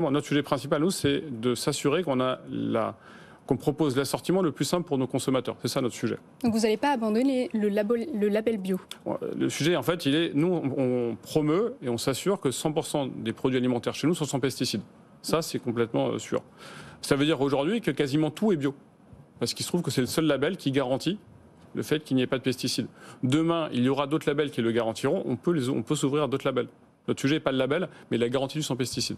notre sujet principal, nous, c'est de s'assurer qu'on propose l'assortiment le plus simple pour nos consommateurs. C'est ça notre sujet. vous n'allez pas abandonner le, label bio Le sujet, en fait, il est, nous, on promeut et on s'assure que 100% des produits alimentaires chez nous sont sans pesticides. Ça, c'est complètement euh, sûr. Ça veut dire aujourd'hui que quasiment tout est bio. Parce qu'il se trouve que c'est le seul label qui garantit le fait qu'il n'y ait pas de pesticides. Demain, il y aura d'autres labels qui le garantiront. On peut, on peut s'ouvrir à d'autres labels. Notre sujet n'est pas le label, mais la garantie du sans pesticides.